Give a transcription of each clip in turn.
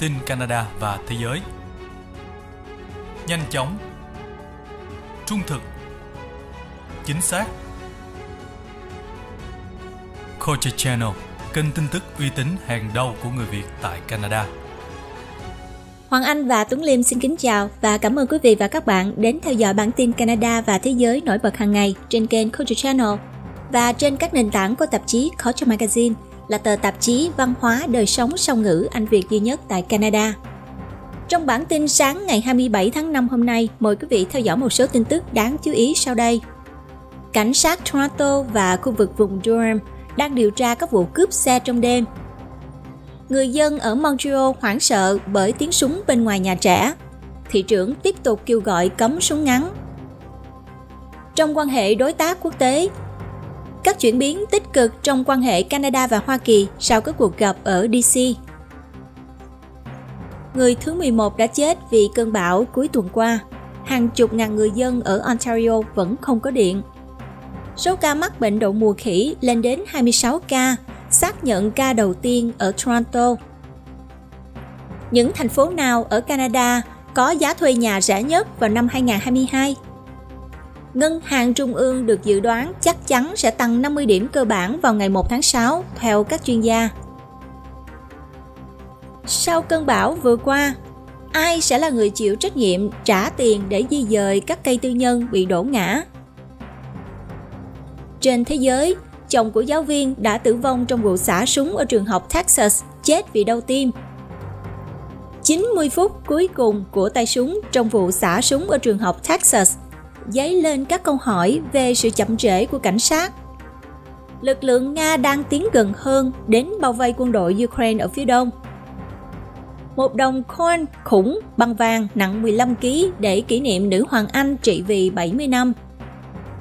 tin Canada và thế giới. Nhanh chóng, trung thực, chính xác. Culture Channel, kênh tin tức uy tín hàng đầu của người Việt tại Canada. Hoàng Anh và Tuấn Liêm xin kính chào và cảm ơn quý vị và các bạn đến theo dõi bản tin Canada và thế giới nổi bật hàng ngày trên kênh Culture Channel và trên các nền tảng của tạp chí Culture Magazine – là tờ tạp chí văn hóa đời sống song ngữ Anh Việt duy nhất tại Canada. Trong bản tin sáng ngày 27 tháng 5 hôm nay, mời quý vị theo dõi một số tin tức đáng chú ý sau đây. Cảnh sát Toronto và khu vực vùng Durham đang điều tra các vụ cướp xe trong đêm. Người dân ở Montreal hoảng sợ bởi tiếng súng bên ngoài nhà trẻ. Thị trưởng tiếp tục kêu gọi cấm súng ngắn. Trong quan hệ đối tác quốc tế, các chuyển biến tích cực trong quan hệ Canada và Hoa Kỳ sau các cuộc gặp ở DC. Người thứ 11 đã chết vì cơn bão cuối tuần qua. Hàng chục ngàn người dân ở Ontario vẫn không có điện. Số ca mắc bệnh đậu mùa khỉ lên đến 26 ca, xác nhận ca đầu tiên ở Toronto. Những thành phố nào ở Canada có giá thuê nhà rẻ nhất vào năm 2022? Ngân hàng Trung ương được dự đoán chắc chắn sẽ tăng 50 điểm cơ bản vào ngày 1 tháng 6 theo các chuyên gia. Sau cơn bão vừa qua, ai sẽ là người chịu trách nhiệm trả tiền để di dời các cây tư nhân bị đổ ngã? Trên thế giới, chồng của giáo viên đã tử vong trong vụ xả súng ở trường học Texas chết vì đau tim. 90 phút cuối cùng của tay súng trong vụ xả súng ở trường học Texas dấy lên các câu hỏi về sự chậm trễ của cảnh sát. Lực lượng Nga đang tiến gần hơn đến bao vây quân đội Ukraine ở phía đông. Một đồng coin khủng bằng vàng nặng 15 kg để kỷ niệm nữ hoàng Anh trị vì 70 năm.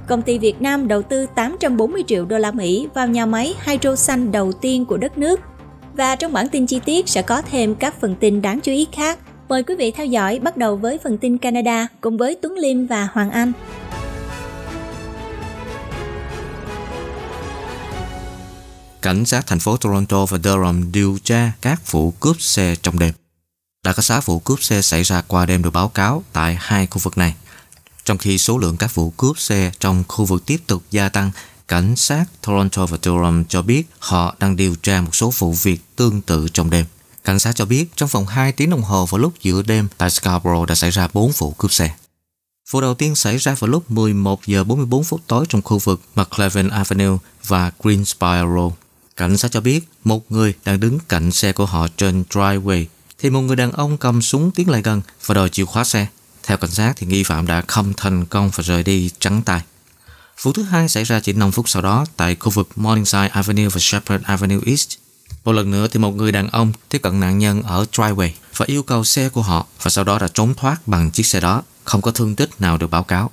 Công ty Việt Nam đầu tư 840 triệu đô la Mỹ vào nhà máy hydro xanh đầu tiên của đất nước. Và trong bản tin chi tiết sẽ có thêm các phần tin đáng chú ý khác Mời quý vị theo dõi bắt đầu với phần tin Canada cùng với Tuấn Liêm và Hoàng Anh. Cảnh sát thành phố Toronto và Durham điều tra các vụ cướp xe trong đêm. Đã có 6 vụ cướp xe xảy ra qua đêm được báo cáo tại hai khu vực này. Trong khi số lượng các vụ cướp xe trong khu vực tiếp tục gia tăng, cảnh sát Toronto và Durham cho biết họ đang điều tra một số vụ việc tương tự trong đêm. Cảnh sát cho biết trong vòng 2 tiếng đồng hồ vào lúc giữa đêm tại Scarborough đã xảy ra 4 vụ cướp xe. Vụ đầu tiên xảy ra vào lúc 11 giờ 44 phút tối trong khu vực McLevin Avenue và Greenspire Road. Cảnh sát cho biết một người đang đứng cạnh xe của họ trên driveway thì một người đàn ông cầm súng tiến lại gần và đòi chìa khóa xe. Theo cảnh sát thì nghi phạm đã không thành công và rời đi trắng tay. Vụ thứ hai xảy ra chỉ 5 phút sau đó tại khu vực Morningside Avenue và Shepherd Avenue East. Một lần nữa thì một người đàn ông tiếp cận nạn nhân ở driveway và yêu cầu xe của họ và sau đó đã trốn thoát bằng chiếc xe đó, không có thương tích nào được báo cáo.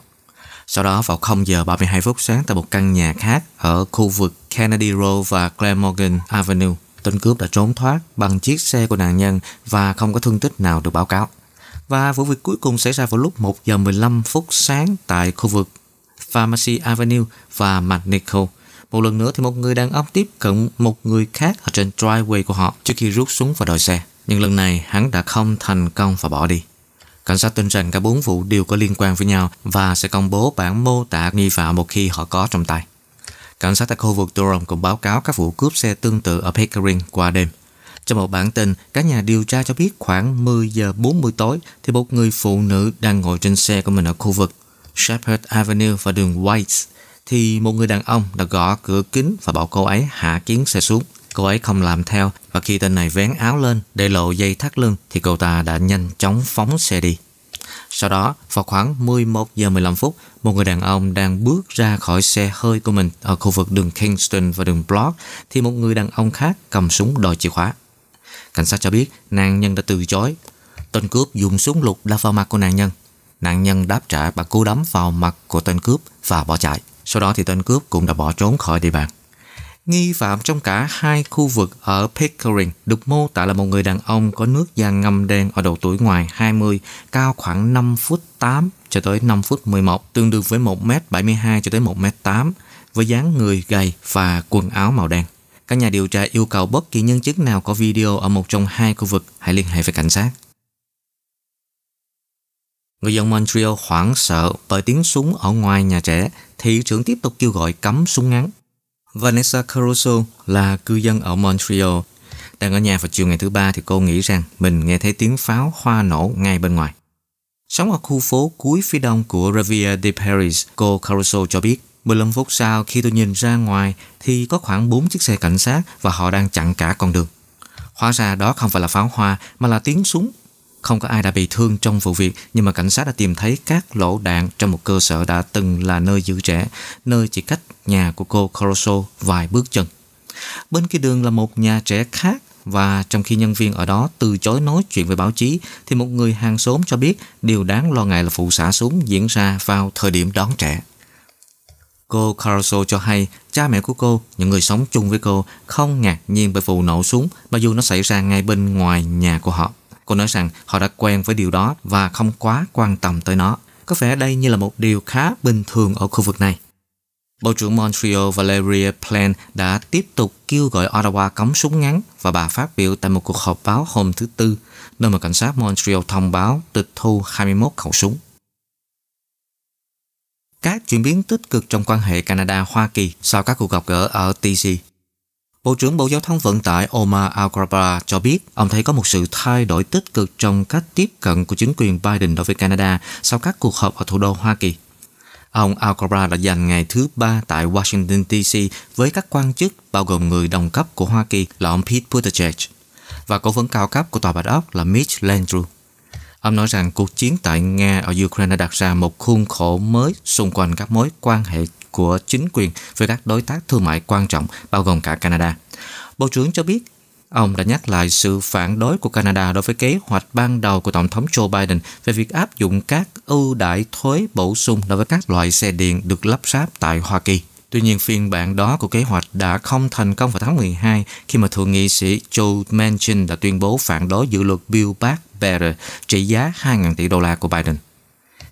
Sau đó vào 0 giờ 32 phút sáng tại một căn nhà khác ở khu vực Kennedy Road và Glamorgan Avenue, tên cướp đã trốn thoát bằng chiếc xe của nạn nhân và không có thương tích nào được báo cáo. Và vụ việc cuối cùng xảy ra vào lúc 1 giờ 15 phút sáng tại khu vực Pharmacy Avenue và McNichol, một lần nữa thì một người đàn ông tiếp cận một người khác ở trên driveway của họ trước khi rút súng vào đòi xe. Nhưng lần này hắn đã không thành công và bỏ đi. Cảnh sát tin rằng cả bốn vụ đều có liên quan với nhau và sẽ công bố bản mô tả nghi phạm một khi họ có trong tay. Cảnh sát tại khu vực Durham cũng báo cáo các vụ cướp xe tương tự ở Pickering qua đêm. Trong một bản tin, các nhà điều tra cho biết khoảng 10 giờ 40 tối thì một người phụ nữ đang ngồi trên xe của mình ở khu vực Shepherd Avenue và đường White thì một người đàn ông đã gõ cửa kính và bảo cô ấy hạ kiến xe xuống. Cô ấy không làm theo và khi tên này vén áo lên để lộ dây thắt lưng thì cậu ta đã nhanh chóng phóng xe đi. Sau đó, vào khoảng 11 giờ 15 phút, một người đàn ông đang bước ra khỏi xe hơi của mình ở khu vực đường Kingston và đường Block thì một người đàn ông khác cầm súng đòi chìa khóa. Cảnh sát cho biết nạn nhân đã từ chối. Tên cướp dùng súng lục đập vào mặt của nạn nhân. Nạn nhân đáp trả bằng cú đấm vào mặt của tên cướp và bỏ chạy. Sau đó thì tên cướp cũng đã bỏ trốn khỏi địa bàn. Nghi phạm trong cả hai khu vực ở Pickering được mô tả là một người đàn ông có nước da ngâm đen ở độ tuổi ngoài 20, cao khoảng 5 phút 8 cho tới 5 phút 11, tương đương với 1m72 cho tới 1m8, với dáng người gầy và quần áo màu đen. Các nhà điều tra yêu cầu bất kỳ nhân chứng nào có video ở một trong hai khu vực hãy liên hệ với cảnh sát. Người dân Montreal hoảng sợ bởi tiếng súng ở ngoài nhà trẻ thị trưởng tiếp tục kêu gọi cấm súng ngắn. Vanessa Caruso là cư dân ở Montreal. Đang ở nhà vào chiều ngày thứ ba thì cô nghĩ rằng mình nghe thấy tiếng pháo hoa nổ ngay bên ngoài. Sống ở khu phố cuối phía đông của Riviera de Paris, cô Caruso cho biết 15 phút sau khi tôi nhìn ra ngoài thì có khoảng 4 chiếc xe cảnh sát và họ đang chặn cả con đường. Hóa ra đó không phải là pháo hoa mà là tiếng súng không có ai đã bị thương trong vụ việc, nhưng mà cảnh sát đã tìm thấy các lỗ đạn trong một cơ sở đã từng là nơi giữ trẻ, nơi chỉ cách nhà của cô Caruso vài bước chân. Bên kia đường là một nhà trẻ khác và trong khi nhân viên ở đó từ chối nói chuyện với báo chí thì một người hàng xóm cho biết điều đáng lo ngại là vụ xả súng diễn ra vào thời điểm đón trẻ. Cô Caruso cho hay cha mẹ của cô, những người sống chung với cô không ngạc nhiên bởi vụ nổ súng mặc dù nó xảy ra ngay bên ngoài nhà của họ. Cô nói rằng họ đã quen với điều đó và không quá quan tâm tới nó. Có vẻ đây như là một điều khá bình thường ở khu vực này. Bộ trưởng Montreal Valeria Plante đã tiếp tục kêu gọi Ottawa cấm súng ngắn và bà phát biểu tại một cuộc họp báo hôm thứ Tư, nơi mà cảnh sát Montreal thông báo tịch thu 21 khẩu súng. Các chuyển biến tích cực trong quan hệ Canada-Hoa Kỳ sau các cuộc gặp gỡ ở TC Bộ trưởng Bộ Giao thông Vận tải Omar al cho biết ông thấy có một sự thay đổi tích cực trong cách tiếp cận của chính quyền Biden đối với Canada sau các cuộc họp ở thủ đô Hoa Kỳ. Ông al đã dành ngày thứ ba tại Washington D.C. với các quan chức bao gồm người đồng cấp của Hoa Kỳ là ông Pete Buttigieg và cố vấn cao cấp của Tòa Bạch Ốc là Mitch Landrieu. Ông nói rằng cuộc chiến tại Nga ở Ukraine đặt ra một khuôn khổ mới xung quanh các mối quan hệ của chính quyền với các đối tác thương mại quan trọng, bao gồm cả Canada. Bộ trưởng cho biết Ông đã nhắc lại sự phản đối của Canada đối với kế hoạch ban đầu của Tổng thống Joe Biden về việc áp dụng các ưu đại thuế bổ sung đối với các loại xe điện được lắp ráp tại Hoa Kỳ. Tuy nhiên phiên bản đó của kế hoạch đã không thành công vào tháng 12 khi mà Thượng nghị sĩ Joe Manchin đã tuyên bố phản đối dự luật bill Back Better trị giá 2.000 tỷ đô la của Biden.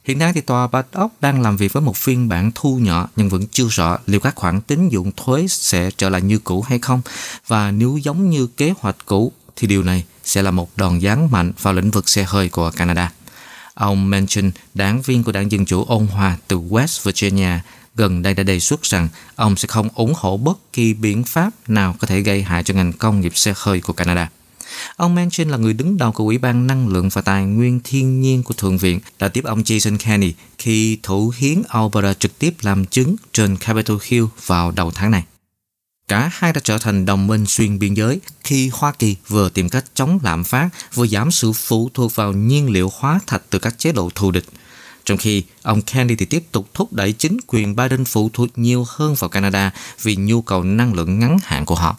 Hiện nay thì tòa Bạch Ốc đang làm việc với một phiên bản thu nhỏ nhưng vẫn chưa rõ liệu các khoản tín dụng thuế sẽ trở lại như cũ hay không và nếu giống như kế hoạch cũ thì điều này sẽ là một đòn giáng mạnh vào lĩnh vực xe hơi của Canada. Ông Manchin, đảng viên của đảng Dân Chủ ôn hòa từ West Virginia, gần đây đã đề xuất rằng ông sẽ không ủng hộ bất kỳ biện pháp nào có thể gây hại cho ngành công nghiệp xe hơi của Canada. Ông Manchin là người đứng đầu của Ủy ban Năng lượng và Tài nguyên Thiên nhiên của Thượng viện đã tiếp ông Jason Kenney khi thủ hiến Alberta trực tiếp làm chứng trên Capitol Hill vào đầu tháng này. Cả hai đã trở thành đồng minh xuyên biên giới khi Hoa Kỳ vừa tìm cách chống lạm phát vừa giảm sự phụ thuộc vào nhiên liệu hóa thạch từ các chế độ thù địch – trong khi ông Kennedy thì tiếp tục thúc đẩy chính quyền Biden phụ thuộc nhiều hơn vào Canada vì nhu cầu năng lượng ngắn hạn của họ.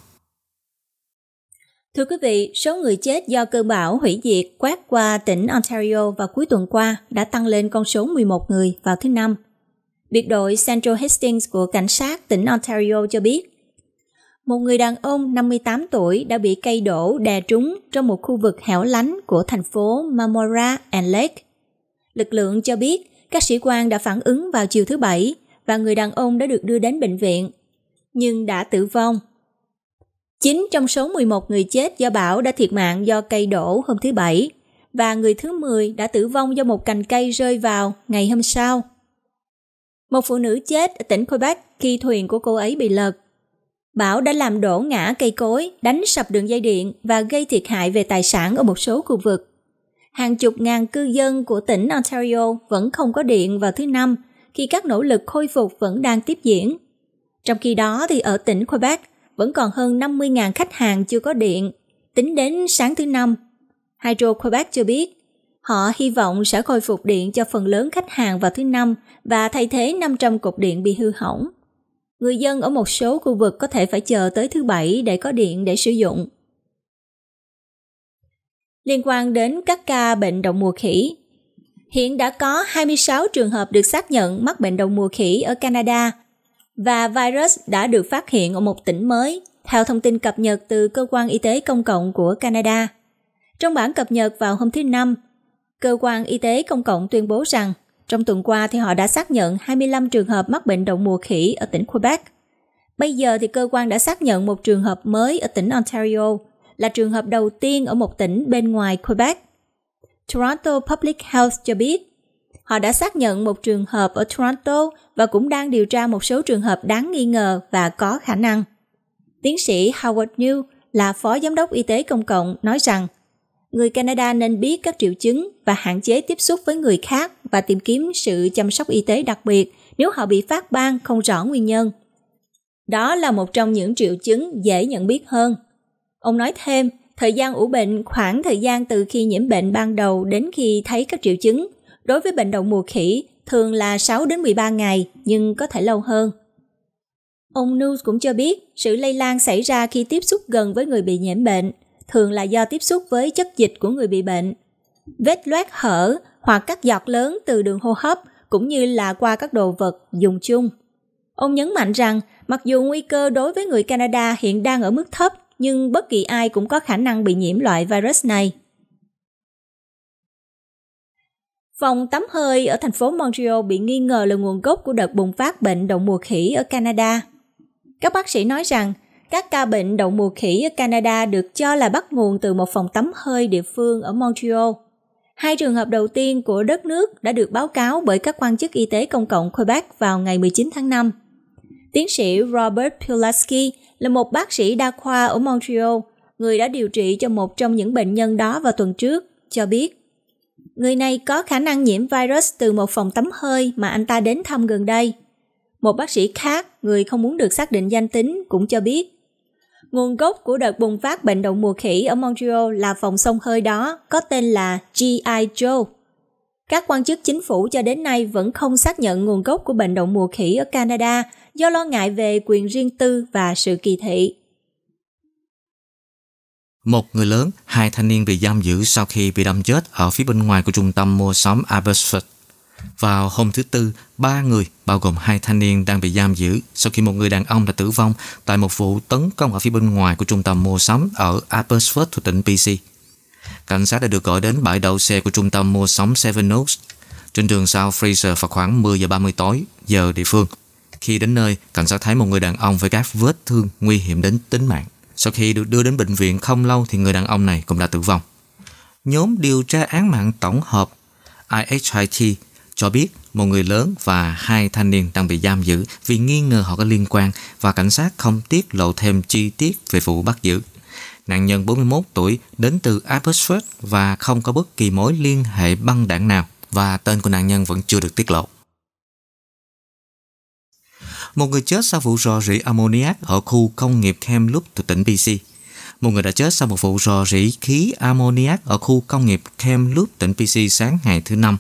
Thưa quý vị, số người chết do cơn bão hủy diệt quét qua tỉnh Ontario vào cuối tuần qua đã tăng lên con số 11 người vào thứ Năm. Biệt đội Central Hastings của cảnh sát tỉnh Ontario cho biết, một người đàn ông 58 tuổi đã bị cây đổ đè trúng trong một khu vực hẻo lánh của thành phố Mamora and Lake Lực lượng cho biết các sĩ quan đã phản ứng vào chiều thứ Bảy và người đàn ông đã được đưa đến bệnh viện, nhưng đã tử vong. 9 trong số 11 người chết do bão đã thiệt mạng do cây đổ hôm thứ Bảy và người thứ 10 đã tử vong do một cành cây rơi vào ngày hôm sau. Một phụ nữ chết ở tỉnh Quebec khi thuyền của cô ấy bị lật. Bão đã làm đổ ngã cây cối, đánh sập đường dây điện và gây thiệt hại về tài sản ở một số khu vực hàng chục ngàn cư dân của tỉnh Ontario vẫn không có điện vào thứ Năm khi các nỗ lực khôi phục vẫn đang tiếp diễn. Trong khi đó thì ở tỉnh Quebec vẫn còn hơn 50.000 khách hàng chưa có điện. Tính đến sáng thứ Năm, Hydro Quebec cho biết họ hy vọng sẽ khôi phục điện cho phần lớn khách hàng vào thứ Năm và thay thế 500 cột điện bị hư hỏng. Người dân ở một số khu vực có thể phải chờ tới thứ Bảy để có điện để sử dụng liên quan đến các ca bệnh đậu mùa khỉ. Hiện đã có 26 trường hợp được xác nhận mắc bệnh đậu mùa khỉ ở Canada và virus đã được phát hiện ở một tỉnh mới, theo thông tin cập nhật từ Cơ quan Y tế Công cộng của Canada. Trong bản cập nhật vào hôm thứ Năm, Cơ quan Y tế Công cộng tuyên bố rằng trong tuần qua thì họ đã xác nhận 25 trường hợp mắc bệnh đậu mùa khỉ ở tỉnh Quebec. Bây giờ thì cơ quan đã xác nhận một trường hợp mới ở tỉnh Ontario là trường hợp đầu tiên ở một tỉnh bên ngoài Quebec. Toronto Public Health cho biết, họ đã xác nhận một trường hợp ở Toronto và cũng đang điều tra một số trường hợp đáng nghi ngờ và có khả năng. Tiến sĩ Howard New là phó giám đốc y tế công cộng nói rằng, người Canada nên biết các triệu chứng và hạn chế tiếp xúc với người khác và tìm kiếm sự chăm sóc y tế đặc biệt nếu họ bị phát ban không rõ nguyên nhân. Đó là một trong những triệu chứng dễ nhận biết hơn Ông nói thêm, thời gian ủ bệnh khoảng thời gian từ khi nhiễm bệnh ban đầu đến khi thấy các triệu chứng. Đối với bệnh đậu mùa khỉ, thường là 6 đến 13 ngày, nhưng có thể lâu hơn. Ông News cũng cho biết, sự lây lan xảy ra khi tiếp xúc gần với người bị nhiễm bệnh, thường là do tiếp xúc với chất dịch của người bị bệnh. Vết loét hở hoặc các giọt lớn từ đường hô hấp cũng như là qua các đồ vật dùng chung. Ông nhấn mạnh rằng, mặc dù nguy cơ đối với người Canada hiện đang ở mức thấp, nhưng bất kỳ ai cũng có khả năng bị nhiễm loại virus này. Phòng tắm hơi ở thành phố Montreal bị nghi ngờ là nguồn gốc của đợt bùng phát bệnh đậu mùa khỉ ở Canada. Các bác sĩ nói rằng các ca bệnh đậu mùa khỉ ở Canada được cho là bắt nguồn từ một phòng tắm hơi địa phương ở Montreal. Hai trường hợp đầu tiên của đất nước đã được báo cáo bởi các quan chức y tế công cộng Quebec vào ngày 19 tháng 5. Tiến sĩ Robert Pulaski là một bác sĩ đa khoa ở Montreal, người đã điều trị cho một trong những bệnh nhân đó vào tuần trước, cho biết. Người này có khả năng nhiễm virus từ một phòng tắm hơi mà anh ta đến thăm gần đây. Một bác sĩ khác, người không muốn được xác định danh tính, cũng cho biết. Nguồn gốc của đợt bùng phát bệnh đậu mùa khỉ ở Montreal là phòng sông hơi đó có tên là G.I. Joe. Các quan chức chính phủ cho đến nay vẫn không xác nhận nguồn gốc của bệnh đậu mùa khỉ ở Canada do lo ngại về quyền riêng tư và sự kỳ thị. Một người lớn, hai thanh niên bị giam giữ sau khi bị đâm chết ở phía bên ngoài của trung tâm mua sắm Abbotsford. Vào hôm thứ Tư, ba người, bao gồm hai thanh niên đang bị giam giữ sau khi một người đàn ông đã tử vong tại một vụ tấn công ở phía bên ngoài của trung tâm mua sắm ở Abbotsford thuộc tỉnh BC cảnh sát đã được gọi đến bãi đậu xe của trung tâm mua sắm Seven Oaks trên đường South Fraser vào khoảng 10 giờ 30 tối giờ địa phương. Khi đến nơi, cảnh sát thấy một người đàn ông với các vết thương nguy hiểm đến tính mạng. Sau khi được đưa đến bệnh viện không lâu thì người đàn ông này cũng đã tử vong. Nhóm điều tra án mạng tổng hợp IHIT cho biết một người lớn và hai thanh niên đang bị giam giữ vì nghi ngờ họ có liên quan và cảnh sát không tiết lộ thêm chi tiết về vụ bắt giữ. Nạn nhân 41 tuổi đến từ Abbotsford và không có bất kỳ mối liên hệ băng đảng nào và tên của nạn nhân vẫn chưa được tiết lộ. Một người chết sau vụ rò rỉ ammoniac ở khu công nghiệp Kamloops thuộc tỉnh BC. Một người đã chết sau một vụ rò rỉ khí ammoniac ở khu công nghiệp Kamloops tỉnh BC sáng ngày thứ Năm.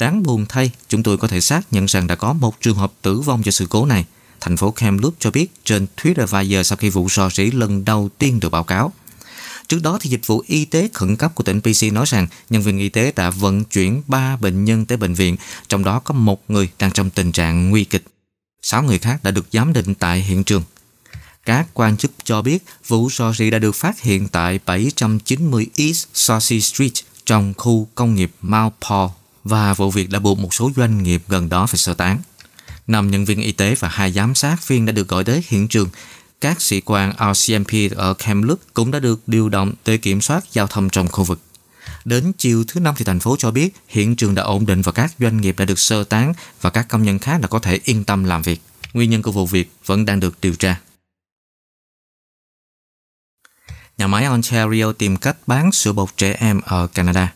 Đáng buồn thay, chúng tôi có thể xác nhận rằng đã có một trường hợp tử vong do sự cố này – thành phố Kamloops cho biết trên Twitter giờ sau khi vụ so sĩ lần đầu tiên được báo cáo. Trước đó thì dịch vụ y tế khẩn cấp của tỉnh PC nói rằng nhân viên y tế đã vận chuyển 3 bệnh nhân tới bệnh viện, trong đó có một người đang trong tình trạng nguy kịch. 6 người khác đã được giám định tại hiện trường. Các quan chức cho biết vụ so sĩ đã được phát hiện tại 790 East Saucy Street trong khu công nghiệp Mount Paul và vụ việc đã buộc một số doanh nghiệp gần đó phải sơ tán. 5 nhân viên y tế và hai giám sát viên đã được gọi tới hiện trường. Các sĩ quan RCMP ở Kamloops cũng đã được điều động để kiểm soát giao thông trong khu vực. Đến chiều thứ năm thì thành phố cho biết hiện trường đã ổn định và các doanh nghiệp đã được sơ tán và các công nhân khác đã có thể yên tâm làm việc. Nguyên nhân của vụ việc vẫn đang được điều tra. Nhà máy Ontario tìm cách bán sữa bột trẻ em ở Canada.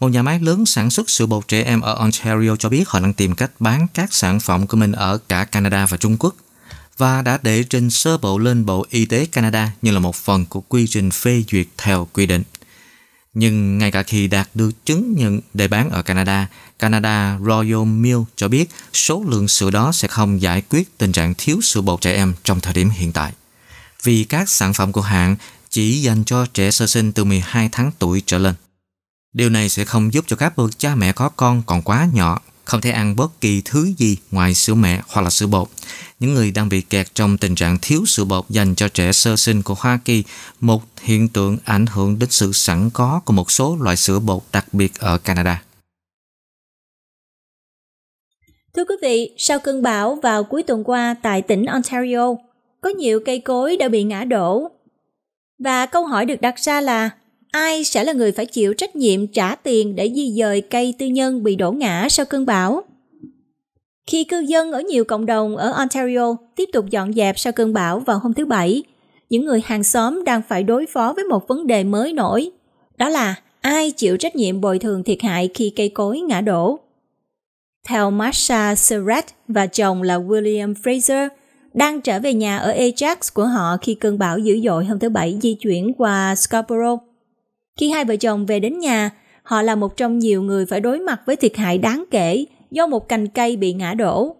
Một nhà máy lớn sản xuất sữa bột trẻ em ở Ontario cho biết họ đang tìm cách bán các sản phẩm của mình ở cả Canada và Trung Quốc và đã đệ trình sơ bộ lên Bộ Y tế Canada như là một phần của quy trình phê duyệt theo quy định. Nhưng ngay cả khi đạt được chứng nhận để bán ở Canada, Canada Royal Milk cho biết số lượng sữa đó sẽ không giải quyết tình trạng thiếu sữa bột trẻ em trong thời điểm hiện tại. Vì các sản phẩm của hãng chỉ dành cho trẻ sơ sinh từ 12 tháng tuổi trở lên. Điều này sẽ không giúp cho các bậc cha mẹ có con còn quá nhỏ không thể ăn bất kỳ thứ gì ngoài sữa mẹ hoặc là sữa bột. Những người đang bị kẹt trong tình trạng thiếu sữa bột dành cho trẻ sơ sinh của Hoa Kỳ, một hiện tượng ảnh hưởng đến sự sẵn có của một số loại sữa bột đặc biệt ở Canada. Thưa quý vị, sau cơn bão vào cuối tuần qua tại tỉnh Ontario, có nhiều cây cối đã bị ngã đổ. Và câu hỏi được đặt ra là ai sẽ là người phải chịu trách nhiệm trả tiền để di dời cây tư nhân bị đổ ngã sau cơn bão? Khi cư dân ở nhiều cộng đồng ở Ontario tiếp tục dọn dẹp sau cơn bão vào hôm thứ Bảy, những người hàng xóm đang phải đối phó với một vấn đề mới nổi, đó là ai chịu trách nhiệm bồi thường thiệt hại khi cây cối ngã đổ. Theo Marsha Surratt và chồng là William Fraser, đang trở về nhà ở Ajax của họ khi cơn bão dữ dội hôm thứ Bảy di chuyển qua Scarborough khi hai vợ chồng về đến nhà, họ là một trong nhiều người phải đối mặt với thiệt hại đáng kể do một cành cây bị ngã đổ.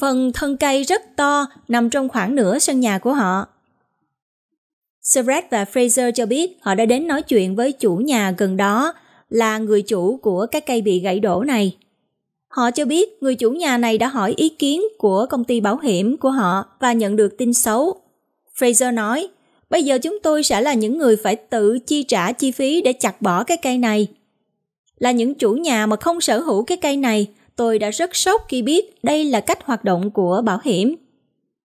Phần thân cây rất to nằm trong khoảng nửa sân nhà của họ. Sevret và Fraser cho biết họ đã đến nói chuyện với chủ nhà gần đó là người chủ của cái cây bị gãy đổ này. Họ cho biết người chủ nhà này đã hỏi ý kiến của công ty bảo hiểm của họ và nhận được tin xấu. Fraser nói Bây giờ chúng tôi sẽ là những người phải tự chi trả chi phí để chặt bỏ cái cây này. Là những chủ nhà mà không sở hữu cái cây này, tôi đã rất sốc khi biết đây là cách hoạt động của bảo hiểm.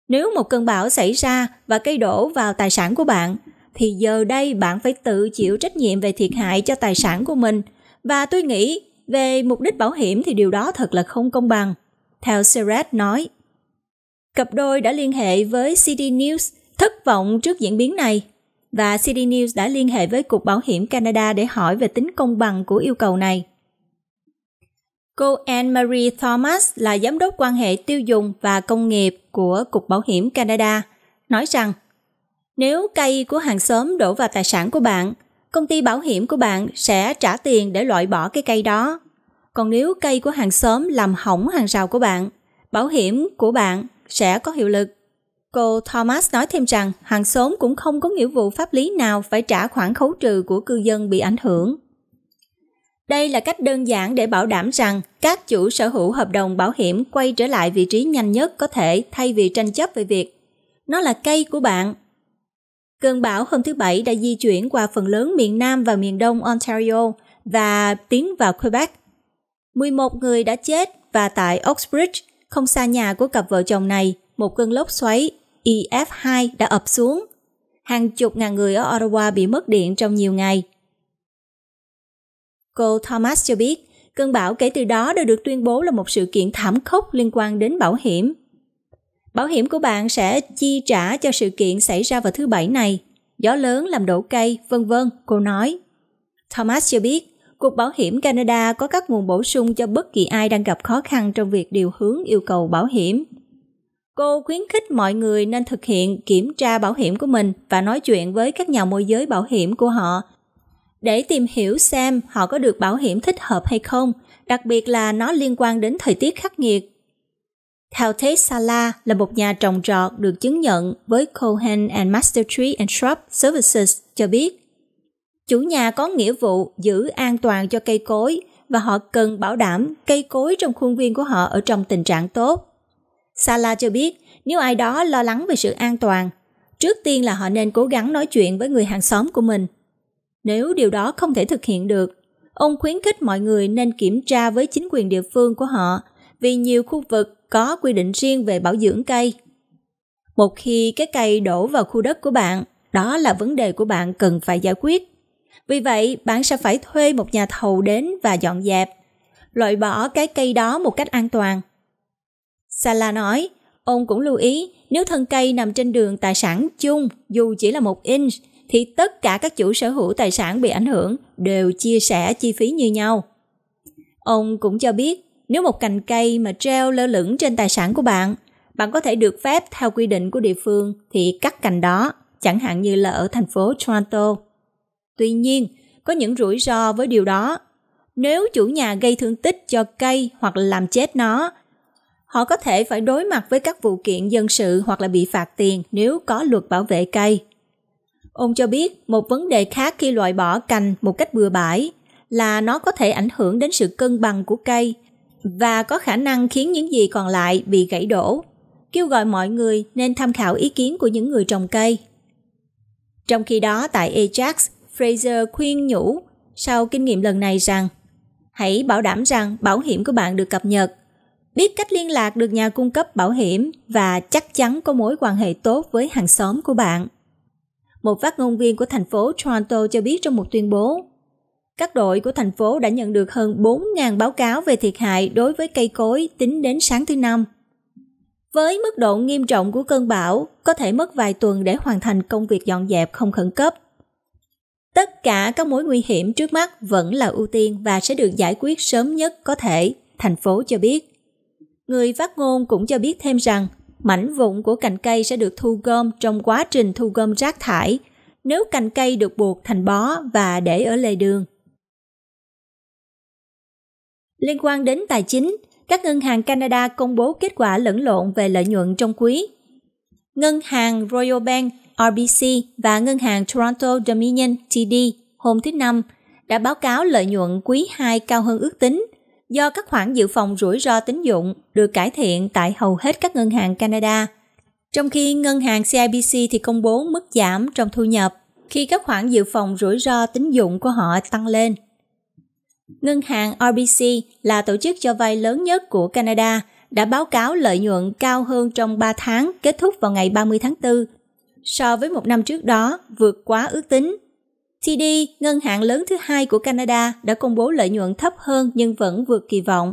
Nếu một cơn bão xảy ra và cây đổ vào tài sản của bạn, thì giờ đây bạn phải tự chịu trách nhiệm về thiệt hại cho tài sản của mình. Và tôi nghĩ về mục đích bảo hiểm thì điều đó thật là không công bằng. Theo Seret nói, cặp đôi đã liên hệ với City News Thất vọng trước diễn biến này, và CD News đã liên hệ với Cục Bảo hiểm Canada để hỏi về tính công bằng của yêu cầu này. Cô Anne-Marie Thomas là giám đốc quan hệ tiêu dùng và công nghiệp của Cục Bảo hiểm Canada, nói rằng nếu cây của hàng xóm đổ vào tài sản của bạn, công ty bảo hiểm của bạn sẽ trả tiền để loại bỏ cái cây đó. Còn nếu cây của hàng xóm làm hỏng hàng rào của bạn, bảo hiểm của bạn sẽ có hiệu lực. Cô Thomas nói thêm rằng hàng xóm cũng không có nghĩa vụ pháp lý nào phải trả khoản khấu trừ của cư dân bị ảnh hưởng. Đây là cách đơn giản để bảo đảm rằng các chủ sở hữu hợp đồng bảo hiểm quay trở lại vị trí nhanh nhất có thể thay vì tranh chấp về việc nó là cây của bạn. Cơn bão hôm thứ Bảy đã di chuyển qua phần lớn miền Nam và miền Đông Ontario và tiến vào Quebec. 11 người đã chết và tại Oxbridge, không xa nhà của cặp vợ chồng này, một cơn lốc xoáy EF2 đã ập xuống. Hàng chục ngàn người ở Ottawa bị mất điện trong nhiều ngày. Cô Thomas cho biết, cơn bão kể từ đó đã được tuyên bố là một sự kiện thảm khốc liên quan đến bảo hiểm. Bảo hiểm của bạn sẽ chi trả cho sự kiện xảy ra vào thứ Bảy này, gió lớn làm đổ cây, vân vân, cô nói. Thomas cho biết, Cục Bảo hiểm Canada có các nguồn bổ sung cho bất kỳ ai đang gặp khó khăn trong việc điều hướng yêu cầu bảo hiểm. Cô khuyến khích mọi người nên thực hiện kiểm tra bảo hiểm của mình và nói chuyện với các nhà môi giới bảo hiểm của họ để tìm hiểu xem họ có được bảo hiểm thích hợp hay không, đặc biệt là nó liên quan đến thời tiết khắc nghiệt. Theo Thế Sala là một nhà trồng trọt được chứng nhận với Cohen and Master Tree and Shrub Services cho biết. Chủ nhà có nghĩa vụ giữ an toàn cho cây cối và họ cần bảo đảm cây cối trong khuôn viên của họ ở trong tình trạng tốt. Sala cho biết, nếu ai đó lo lắng về sự an toàn, trước tiên là họ nên cố gắng nói chuyện với người hàng xóm của mình. Nếu điều đó không thể thực hiện được, ông khuyến khích mọi người nên kiểm tra với chính quyền địa phương của họ vì nhiều khu vực có quy định riêng về bảo dưỡng cây. Một khi cái cây đổ vào khu đất của bạn, đó là vấn đề của bạn cần phải giải quyết. Vì vậy, bạn sẽ phải thuê một nhà thầu đến và dọn dẹp, loại bỏ cái cây đó một cách an toàn. Sala nói, ông cũng lưu ý nếu thân cây nằm trên đường tài sản chung dù chỉ là một inch thì tất cả các chủ sở hữu tài sản bị ảnh hưởng đều chia sẻ chi phí như nhau. Ông cũng cho biết nếu một cành cây mà treo lơ lửng trên tài sản của bạn, bạn có thể được phép theo quy định của địa phương thì cắt cành đó, chẳng hạn như là ở thành phố Toronto. Tuy nhiên, có những rủi ro với điều đó. Nếu chủ nhà gây thương tích cho cây hoặc làm chết nó Họ có thể phải đối mặt với các vụ kiện dân sự hoặc là bị phạt tiền nếu có luật bảo vệ cây. Ông cho biết một vấn đề khác khi loại bỏ cành một cách bừa bãi là nó có thể ảnh hưởng đến sự cân bằng của cây và có khả năng khiến những gì còn lại bị gãy đổ. Kêu gọi mọi người nên tham khảo ý kiến của những người trồng cây. Trong khi đó tại Ajax, Fraser khuyên nhủ sau kinh nghiệm lần này rằng hãy bảo đảm rằng bảo hiểm của bạn được cập nhật biết cách liên lạc được nhà cung cấp bảo hiểm và chắc chắn có mối quan hệ tốt với hàng xóm của bạn. Một phát ngôn viên của thành phố Toronto cho biết trong một tuyên bố, các đội của thành phố đã nhận được hơn 4.000 báo cáo về thiệt hại đối với cây cối tính đến sáng thứ Năm. Với mức độ nghiêm trọng của cơn bão, có thể mất vài tuần để hoàn thành công việc dọn dẹp không khẩn cấp. Tất cả các mối nguy hiểm trước mắt vẫn là ưu tiên và sẽ được giải quyết sớm nhất có thể, thành phố cho biết. Người phát ngôn cũng cho biết thêm rằng mảnh vụn của cành cây sẽ được thu gom trong quá trình thu gom rác thải nếu cành cây được buộc thành bó và để ở lề đường. Liên quan đến tài chính, các ngân hàng Canada công bố kết quả lẫn lộn về lợi nhuận trong quý. Ngân hàng Royal Bank RBC và ngân hàng Toronto Dominion TD hôm thứ Năm đã báo cáo lợi nhuận quý 2 cao hơn ước tính do các khoản dự phòng rủi ro tín dụng được cải thiện tại hầu hết các ngân hàng Canada, trong khi ngân hàng CIBC thì công bố mức giảm trong thu nhập khi các khoản dự phòng rủi ro tín dụng của họ tăng lên. Ngân hàng RBC là tổ chức cho vay lớn nhất của Canada, đã báo cáo lợi nhuận cao hơn trong 3 tháng kết thúc vào ngày 30 tháng 4 so với một năm trước đó, vượt quá ước tính TD, ngân hàng lớn thứ hai của Canada, đã công bố lợi nhuận thấp hơn nhưng vẫn vượt kỳ vọng.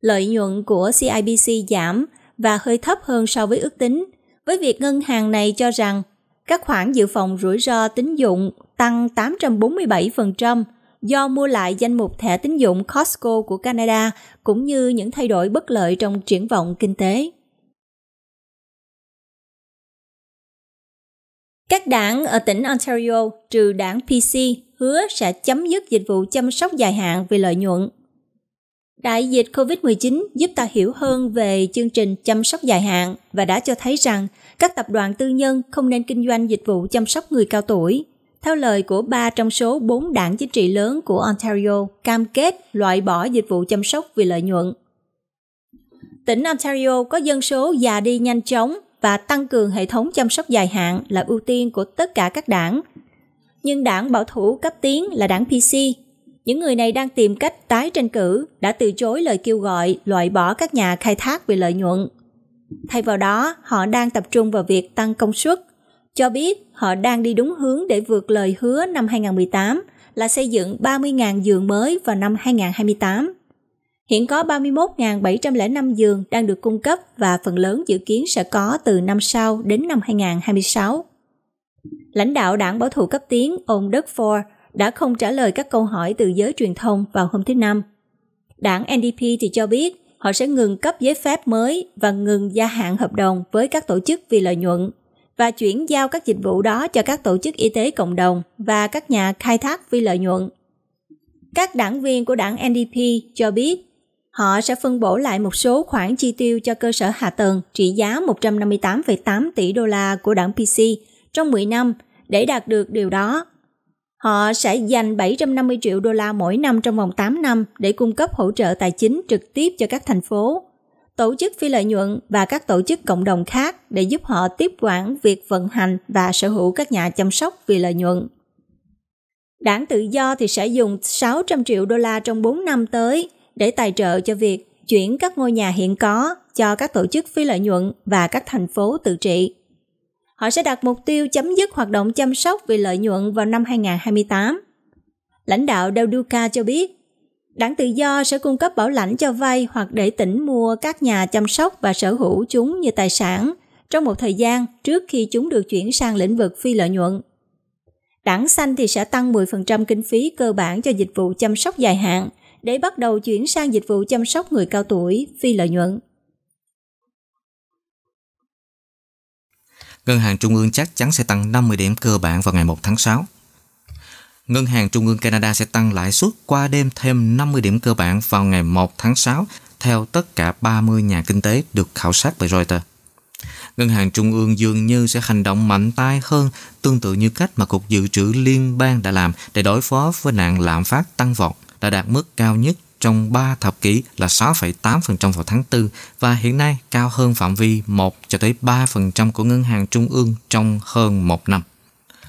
Lợi nhuận của CIBC giảm và hơi thấp hơn so với ước tính, với việc ngân hàng này cho rằng các khoản dự phòng rủi ro tín dụng tăng 847% do mua lại danh mục thẻ tín dụng Costco của Canada cũng như những thay đổi bất lợi trong triển vọng kinh tế. Các đảng ở tỉnh Ontario, trừ đảng PC, hứa sẽ chấm dứt dịch vụ chăm sóc dài hạn vì lợi nhuận. Đại dịch COVID-19 giúp ta hiểu hơn về chương trình chăm sóc dài hạn và đã cho thấy rằng các tập đoàn tư nhân không nên kinh doanh dịch vụ chăm sóc người cao tuổi. Theo lời của ba trong số bốn đảng chính trị lớn của Ontario cam kết loại bỏ dịch vụ chăm sóc vì lợi nhuận. Tỉnh Ontario có dân số già đi nhanh chóng và tăng cường hệ thống chăm sóc dài hạn là ưu tiên của tất cả các đảng. Nhưng đảng bảo thủ cấp tiến là đảng PC. Những người này đang tìm cách tái tranh cử đã từ chối lời kêu gọi loại bỏ các nhà khai thác vì lợi nhuận. Thay vào đó, họ đang tập trung vào việc tăng công suất, cho biết họ đang đi đúng hướng để vượt lời hứa năm 2018 là xây dựng 30.000 giường mới vào năm 2028. Hiện có 31.705 giường đang được cung cấp và phần lớn dự kiến sẽ có từ năm sau đến năm 2026. Lãnh đạo đảng bảo thủ cấp tiến ông Doug Ford đã không trả lời các câu hỏi từ giới truyền thông vào hôm thứ Năm. Đảng NDP thì cho biết họ sẽ ngừng cấp giấy phép mới và ngừng gia hạn hợp đồng với các tổ chức vì lợi nhuận và chuyển giao các dịch vụ đó cho các tổ chức y tế cộng đồng và các nhà khai thác vì lợi nhuận. Các đảng viên của đảng NDP cho biết họ sẽ phân bổ lại một số khoản chi tiêu cho cơ sở hạ tầng trị giá 158,8 tỷ đô la của đảng PC trong 10 năm để đạt được điều đó. Họ sẽ dành 750 triệu đô la mỗi năm trong vòng 8 năm để cung cấp hỗ trợ tài chính trực tiếp cho các thành phố, tổ chức phi lợi nhuận và các tổ chức cộng đồng khác để giúp họ tiếp quản việc vận hành và sở hữu các nhà chăm sóc vì lợi nhuận. Đảng tự do thì sẽ dùng 600 triệu đô la trong 4 năm tới để tài trợ cho việc chuyển các ngôi nhà hiện có cho các tổ chức phi lợi nhuận và các thành phố tự trị. Họ sẽ đặt mục tiêu chấm dứt hoạt động chăm sóc vì lợi nhuận vào năm 2028. Lãnh đạo Dauduka cho biết, đảng tự do sẽ cung cấp bảo lãnh cho vay hoặc để tỉnh mua các nhà chăm sóc và sở hữu chúng như tài sản trong một thời gian trước khi chúng được chuyển sang lĩnh vực phi lợi nhuận. Đảng xanh thì sẽ tăng 10% kinh phí cơ bản cho dịch vụ chăm sóc dài hạn – để bắt đầu chuyển sang dịch vụ chăm sóc người cao tuổi phi lợi nhuận. Ngân hàng Trung ương chắc chắn sẽ tăng 50 điểm cơ bản vào ngày 1 tháng 6. Ngân hàng Trung ương Canada sẽ tăng lãi suất qua đêm thêm 50 điểm cơ bản vào ngày 1 tháng 6 theo tất cả 30 nhà kinh tế được khảo sát bởi Reuters. Ngân hàng Trung ương dường như sẽ hành động mạnh tay hơn tương tự như cách mà Cục Dự trữ Liên bang đã làm để đối phó với nạn lạm phát tăng vọt đã đạt mức cao nhất trong 3 thập kỷ là 6,8% vào tháng 4 và hiện nay cao hơn phạm vi 1 cho tới 3% của ngân hàng trung ương trong hơn 1 năm.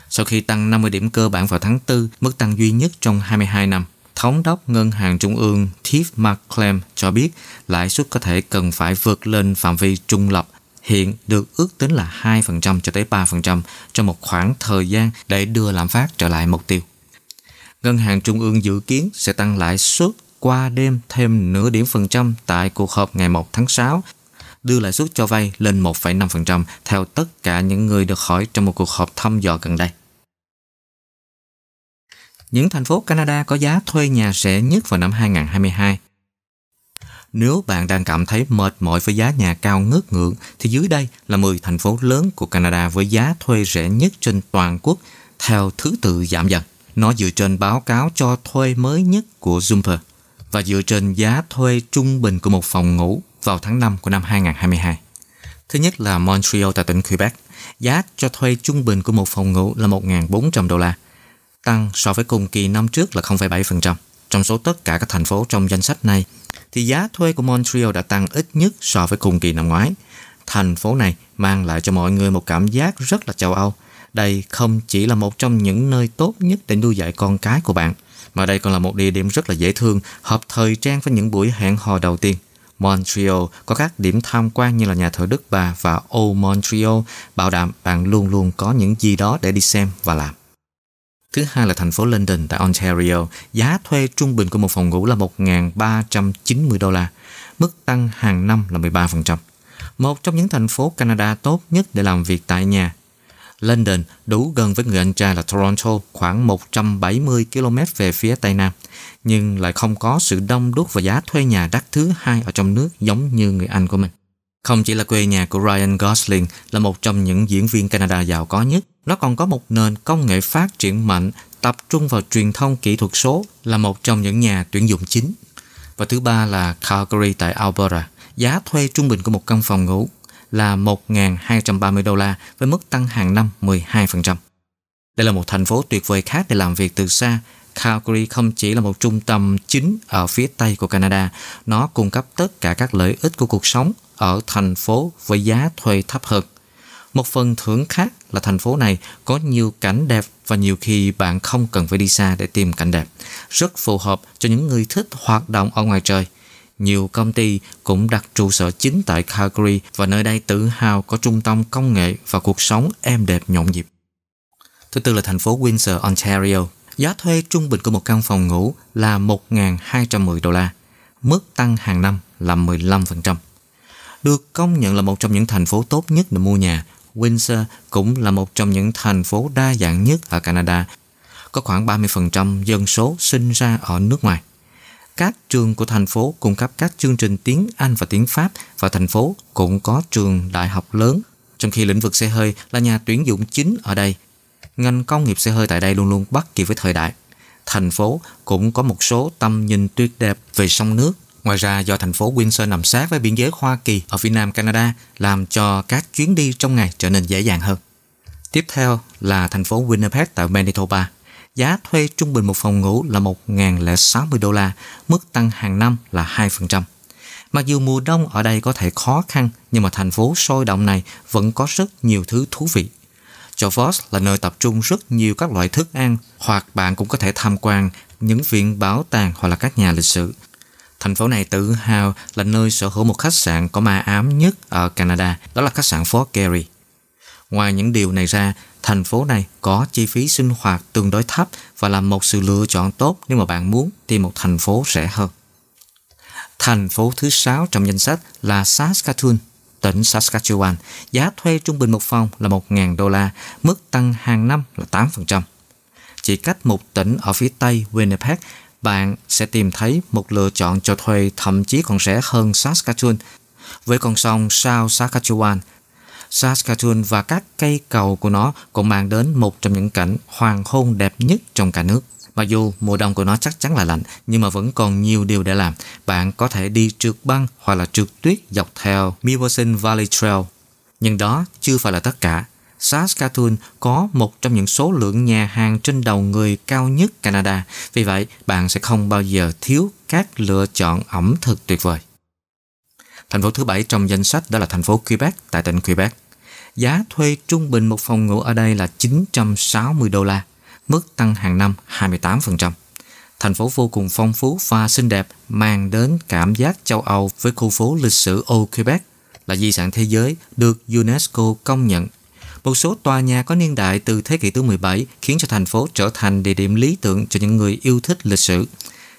Sau khi tăng 50 điểm cơ bản vào tháng 4, mức tăng duy nhất trong 22 năm, Thống đốc Ngân hàng Trung ương Tiff McClem cho biết lãi suất có thể cần phải vượt lên phạm vi trung lập hiện được ước tính là 2% cho tới 3% trong một khoảng thời gian để đưa lạm phát trở lại mục tiêu. Ngân hàng Trung ương dự kiến sẽ tăng lãi suất qua đêm thêm nửa điểm phần trăm tại cuộc họp ngày 1 tháng 6, đưa lãi suất cho vay lên 1,5% theo tất cả những người được hỏi trong một cuộc họp thăm dò gần đây. Những thành phố Canada có giá thuê nhà rẻ nhất vào năm 2022. Nếu bạn đang cảm thấy mệt mỏi với giá nhà cao ngất ngưỡng thì dưới đây là 10 thành phố lớn của Canada với giá thuê rẻ nhất trên toàn quốc theo thứ tự giảm dần. Nó dựa trên báo cáo cho thuê mới nhất của Zumper và dựa trên giá thuê trung bình của một phòng ngủ vào tháng 5 của năm 2022. Thứ nhất là Montreal tại tỉnh Quebec. Giá cho thuê trung bình của một phòng ngủ là 1.400 đô la, tăng so với cùng kỳ năm trước là 0,7%. Trong số tất cả các thành phố trong danh sách này, thì giá thuê của Montreal đã tăng ít nhất so với cùng kỳ năm ngoái. Thành phố này mang lại cho mọi người một cảm giác rất là châu Âu – đây không chỉ là một trong những nơi tốt nhất để nuôi dạy con cái của bạn, mà đây còn là một địa điểm rất là dễ thương, hợp thời trang với những buổi hẹn hò đầu tiên. Montreal có các điểm tham quan như là nhà thờ Đức Bà và Old Montreal, bảo đảm bạn luôn luôn có những gì đó để đi xem và làm. Thứ hai là thành phố London tại Ontario, giá thuê trung bình của một phòng ngủ là 1.390 đô la, mức tăng hàng năm là 13%. Một trong những thành phố Canada tốt nhất để làm việc tại nhà London đủ gần với người anh trai là Toronto khoảng 170 km về phía Tây Nam, nhưng lại không có sự đông đúc và giá thuê nhà đắt thứ hai ở trong nước giống như người Anh của mình. Không chỉ là quê nhà của Ryan Gosling là một trong những diễn viên Canada giàu có nhất, nó còn có một nền công nghệ phát triển mạnh tập trung vào truyền thông kỹ thuật số là một trong những nhà tuyển dụng chính. Và thứ ba là Calgary tại Alberta. Giá thuê trung bình của một căn phòng ngủ là 1.230 đô la với mức tăng hàng năm 12%. Đây là một thành phố tuyệt vời khác để làm việc từ xa. Calgary không chỉ là một trung tâm chính ở phía Tây của Canada, nó cung cấp tất cả các lợi ích của cuộc sống ở thành phố với giá thuê thấp hơn. Một phần thưởng khác là thành phố này có nhiều cảnh đẹp và nhiều khi bạn không cần phải đi xa để tìm cảnh đẹp. Rất phù hợp cho những người thích hoạt động ở ngoài trời nhiều công ty cũng đặt trụ sở chính tại Calgary và nơi đây tự hào có trung tâm công nghệ và cuộc sống êm đẹp nhộn nhịp. Thứ tư là thành phố Windsor, Ontario. Giá thuê trung bình của một căn phòng ngủ là 1.210 đô la, mức tăng hàng năm là 15%. Được công nhận là một trong những thành phố tốt nhất để mua nhà, Windsor cũng là một trong những thành phố đa dạng nhất ở Canada, có khoảng 30% dân số sinh ra ở nước ngoài các trường của thành phố cung cấp các chương trình tiếng Anh và tiếng Pháp và thành phố cũng có trường đại học lớn, trong khi lĩnh vực xe hơi là nhà tuyển dụng chính ở đây. Ngành công nghiệp xe hơi tại đây luôn luôn bắt kịp với thời đại. Thành phố cũng có một số tầm nhìn tuyệt đẹp về sông nước. Ngoài ra, do thành phố Windsor nằm sát với biên giới Hoa Kỳ ở phía nam Canada làm cho các chuyến đi trong ngày trở nên dễ dàng hơn. Tiếp theo là thành phố Winnipeg tại Manitoba giá thuê trung bình một phòng ngủ là 1.060 đô la, mức tăng hàng năm là 2%. Mặc dù mùa đông ở đây có thể khó khăn, nhưng mà thành phố sôi động này vẫn có rất nhiều thứ thú vị. Chợ là nơi tập trung rất nhiều các loại thức ăn, hoặc bạn cũng có thể tham quan những viện bảo tàng hoặc là các nhà lịch sử. Thành phố này tự hào là nơi sở hữu một khách sạn có ma ám nhất ở Canada, đó là khách sạn Fort Garry. Ngoài những điều này ra, thành phố này có chi phí sinh hoạt tương đối thấp và là một sự lựa chọn tốt nếu mà bạn muốn tìm một thành phố rẻ hơn. Thành phố thứ sáu trong danh sách là Saskatoon, tỉnh Saskatchewan. Giá thuê trung bình một phòng là 1.000 đô la, mức tăng hàng năm là 8%. Chỉ cách một tỉnh ở phía tây Winnipeg, bạn sẽ tìm thấy một lựa chọn cho thuê thậm chí còn rẻ hơn Saskatoon. Với con sông South Saskatchewan, Saskatoon và các cây cầu của nó cũng mang đến một trong những cảnh hoàng hôn đẹp nhất trong cả nước. Mặc dù mùa đông của nó chắc chắn là lạnh nhưng mà vẫn còn nhiều điều để làm. Bạn có thể đi trượt băng hoặc là trượt tuyết dọc theo Milverson Valley Trail. Nhưng đó chưa phải là tất cả. Saskatoon có một trong những số lượng nhà hàng trên đầu người cao nhất Canada. Vì vậy, bạn sẽ không bao giờ thiếu các lựa chọn ẩm thực tuyệt vời. Thành phố thứ bảy trong danh sách đó là thành phố Quebec tại tỉnh Quebec. Giá thuê trung bình một phòng ngủ ở đây là 960 đô la, mức tăng hàng năm 28%. Thành phố vô cùng phong phú và xinh đẹp mang đến cảm giác châu Âu với khu phố lịch sử Old Quebec là di sản thế giới được UNESCO công nhận. Một số tòa nhà có niên đại từ thế kỷ thứ 17 khiến cho thành phố trở thành địa điểm lý tưởng cho những người yêu thích lịch sử.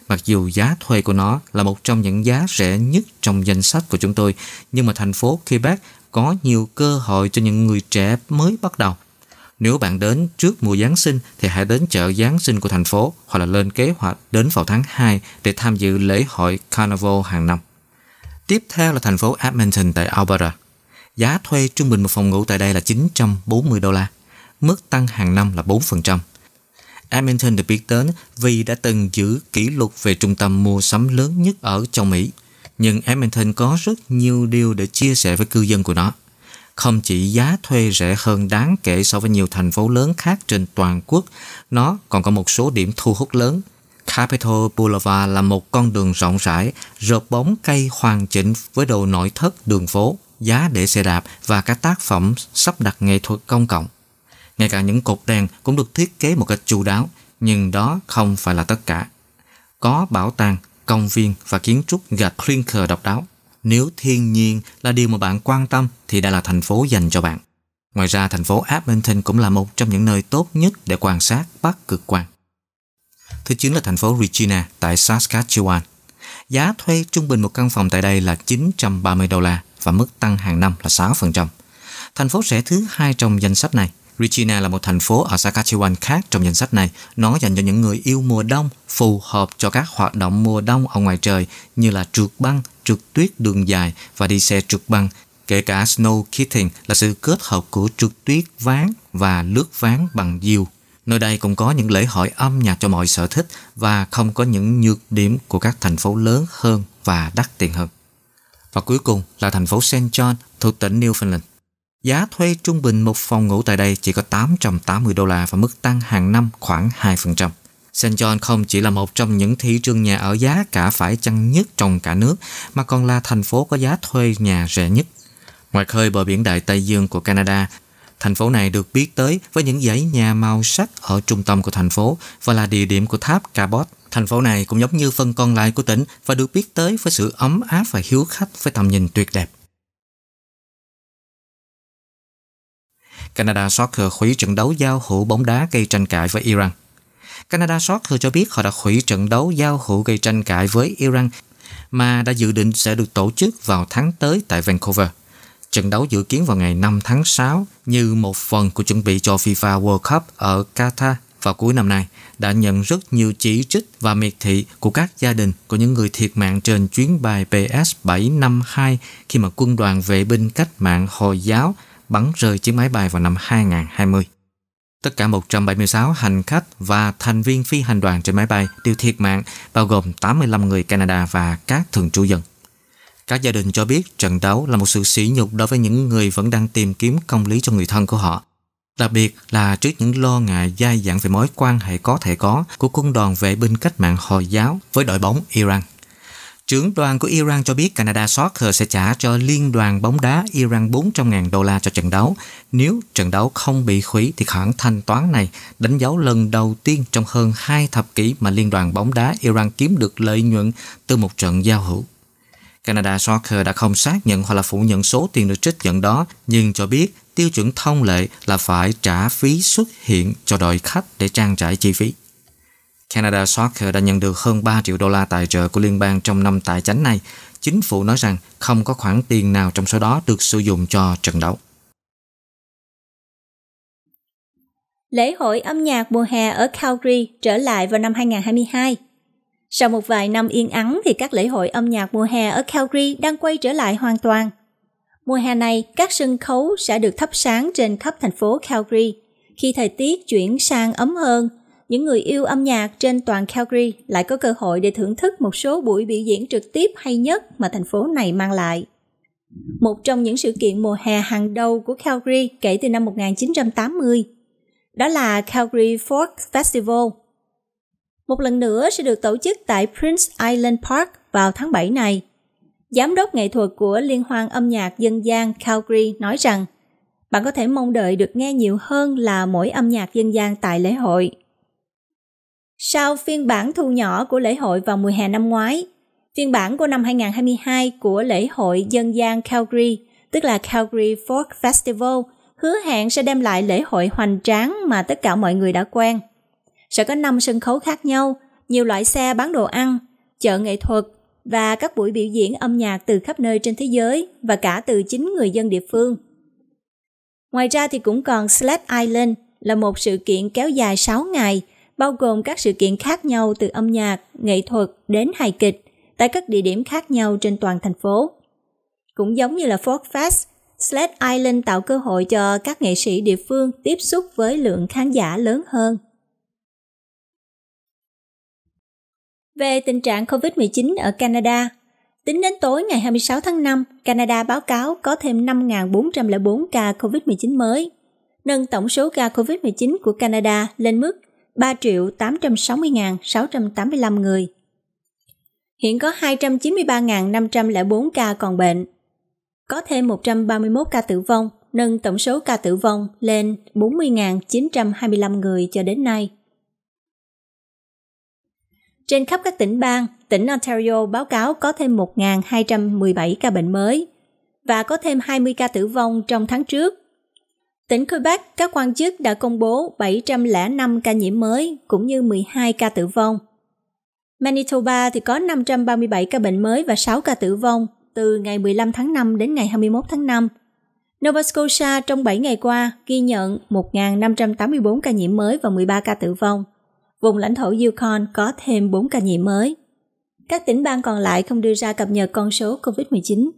Mặc dù giá thuê của nó là một trong những giá rẻ nhất trong danh sách của chúng tôi, nhưng mà thành phố Quebec có nhiều cơ hội cho những người trẻ mới bắt đầu. Nếu bạn đến trước mùa Giáng sinh thì hãy đến chợ Giáng sinh của thành phố hoặc là lên kế hoạch đến vào tháng 2 để tham dự lễ hội Carnival hàng năm. Tiếp theo là thành phố Edmonton tại Alberta. Giá thuê trung bình một phòng ngủ tại đây là 940 đô la. Mức tăng hàng năm là 4%. Edmonton được biết đến vì đã từng giữ kỷ lục về trung tâm mua sắm lớn nhất ở trong Mỹ. Nhưng Edmonton có rất nhiều điều để chia sẻ với cư dân của nó. Không chỉ giá thuê rẻ hơn đáng kể so với nhiều thành phố lớn khác trên toàn quốc, nó còn có một số điểm thu hút lớn. Capitol Boulevard là một con đường rộng rãi, rợp bóng cây hoàn chỉnh với đồ nội thất đường phố, giá để xe đạp và các tác phẩm sắp đặt nghệ thuật công cộng. Ngay cả những cột đèn cũng được thiết kế một cách chu đáo, nhưng đó không phải là tất cả. Có bảo tàng, công viên và kiến trúc gạch clinker độc đáo. Nếu thiên nhiên là điều mà bạn quan tâm thì đây là thành phố dành cho bạn. Ngoài ra, thành phố Edmonton cũng là một trong những nơi tốt nhất để quan sát Bắc Cực Quang. Thứ chín là thành phố Regina tại Saskatchewan. Giá thuê trung bình một căn phòng tại đây là 930 đô la và mức tăng hàng năm là 6%. Thành phố sẽ thứ hai trong danh sách này Regina là một thành phố ở Saskatchewan khác trong danh sách này. Nó dành cho những người yêu mùa đông, phù hợp cho các hoạt động mùa đông ở ngoài trời như là trượt băng, trượt tuyết đường dài và đi xe trượt băng. Kể cả snow kitting là sự kết hợp của trượt tuyết ván và lướt ván bằng diều. Nơi đây cũng có những lễ hội âm nhạc cho mọi sở thích và không có những nhược điểm của các thành phố lớn hơn và đắt tiền hơn. Và cuối cùng là thành phố St. John thuộc tỉnh Newfoundland. Giá thuê trung bình một phòng ngủ tại đây chỉ có 880 đô la và mức tăng hàng năm khoảng 2%. St. John không chỉ là một trong những thị trường nhà ở giá cả phải chăng nhất trong cả nước, mà còn là thành phố có giá thuê nhà rẻ nhất. Ngoài khơi bờ biển Đại Tây Dương của Canada, thành phố này được biết tới với những dãy nhà màu sắc ở trung tâm của thành phố và là địa điểm của tháp Cabot. Thành phố này cũng giống như phần còn lại của tỉnh và được biết tới với sự ấm áp và hiếu khách với tầm nhìn tuyệt đẹp. Canada Soccer hủy trận đấu giao hữu bóng đá gây tranh cãi với Iran. Canada Soccer cho biết họ đã hủy trận đấu giao hữu gây tranh cãi với Iran mà đã dự định sẽ được tổ chức vào tháng tới tại Vancouver. Trận đấu dự kiến vào ngày 5 tháng 6 như một phần của chuẩn bị cho FIFA World Cup ở Qatar vào cuối năm nay đã nhận rất nhiều chỉ trích và miệt thị của các gia đình của những người thiệt mạng trên chuyến bay PS752 khi mà quân đoàn vệ binh cách mạng Hồi giáo bắn rơi chiếc máy bay vào năm 2020. Tất cả 176 hành khách và thành viên phi hành đoàn trên máy bay đều thiệt mạng, bao gồm 85 người Canada và các thường trú dân. Các gia đình cho biết trận đấu là một sự sỉ nhục đối với những người vẫn đang tìm kiếm công lý cho người thân của họ. Đặc biệt là trước những lo ngại dai dẳng về mối quan hệ có thể có của quân đoàn vệ binh cách mạng Hồi giáo với đội bóng Iran. Trưởng đoàn của Iran cho biết Canada Soccer sẽ trả cho Liên đoàn bóng đá Iran 400.000 đô la cho trận đấu. Nếu trận đấu không bị hủy thì khoản thanh toán này đánh dấu lần đầu tiên trong hơn 2 thập kỷ mà Liên đoàn bóng đá Iran kiếm được lợi nhuận từ một trận giao hữu. Canada Soccer đã không xác nhận hoặc là phủ nhận số tiền được trích nhận đó, nhưng cho biết tiêu chuẩn thông lệ là phải trả phí xuất hiện cho đội khách để trang trải chi phí. Canada Soccer ờ, đã nhận được hơn 3 triệu đô la tài trợ của liên bang trong năm tài chính này. Chính phủ nói rằng không có khoản tiền nào trong số đó được sử dụng cho trận đấu. Lễ hội âm nhạc mùa hè ở Calgary trở lại vào năm 2022. Sau một vài năm yên ắng thì các lễ hội âm nhạc mùa hè ở Calgary đang quay trở lại hoàn toàn. Mùa hè này, các sân khấu sẽ được thắp sáng trên khắp thành phố Calgary khi thời tiết chuyển sang ấm hơn những người yêu âm nhạc trên toàn Calgary lại có cơ hội để thưởng thức một số buổi biểu diễn trực tiếp hay nhất mà thành phố này mang lại. Một trong những sự kiện mùa hè hàng đầu của Calgary kể từ năm 1980, đó là Calgary Folk Festival. Một lần nữa sẽ được tổ chức tại Prince Island Park vào tháng 7 này. Giám đốc nghệ thuật của Liên hoan âm nhạc dân gian Calgary nói rằng bạn có thể mong đợi được nghe nhiều hơn là mỗi âm nhạc dân gian tại lễ hội sau phiên bản thu nhỏ của lễ hội vào mùa hè năm ngoái, phiên bản của năm 2022 của lễ hội dân gian Calgary, tức là Calgary Folk Festival, hứa hẹn sẽ đem lại lễ hội hoành tráng mà tất cả mọi người đã quen. Sẽ có 5 sân khấu khác nhau, nhiều loại xe bán đồ ăn, chợ nghệ thuật và các buổi biểu diễn âm nhạc từ khắp nơi trên thế giới và cả từ chính người dân địa phương. Ngoài ra thì cũng còn Sled Island là một sự kiện kéo dài 6 ngày – bao gồm các sự kiện khác nhau từ âm nhạc, nghệ thuật đến hài kịch tại các địa điểm khác nhau trên toàn thành phố. Cũng giống như là Ford Fest, Sled Island tạo cơ hội cho các nghệ sĩ địa phương tiếp xúc với lượng khán giả lớn hơn. Về tình trạng COVID-19 ở Canada, tính đến tối ngày 26 tháng 5, Canada báo cáo có thêm 5.404 ca COVID-19 mới, nâng tổng số ca COVID-19 của Canada lên mức 3.860.685 người. Hiện có 293.504 ca còn bệnh. Có thêm 131 ca tử vong, nâng tổng số ca tử vong lên 40.925 người cho đến nay. Trên khắp các tỉnh bang, tỉnh Ontario báo cáo có thêm 1.217 ca bệnh mới và có thêm 20 ca tử vong trong tháng trước Tỉnh Quebec, các quan chức đã công bố 705 ca nhiễm mới cũng như 12 ca tử vong. Manitoba thì có 537 ca bệnh mới và 6 ca tử vong từ ngày 15 tháng 5 đến ngày 21 tháng 5. Nova Scotia trong 7 ngày qua ghi nhận 1.584 ca nhiễm mới và 13 ca tử vong. Vùng lãnh thổ Yukon có thêm 4 ca nhiễm mới. Các tỉnh bang còn lại không đưa ra cập nhật con số COVID-19.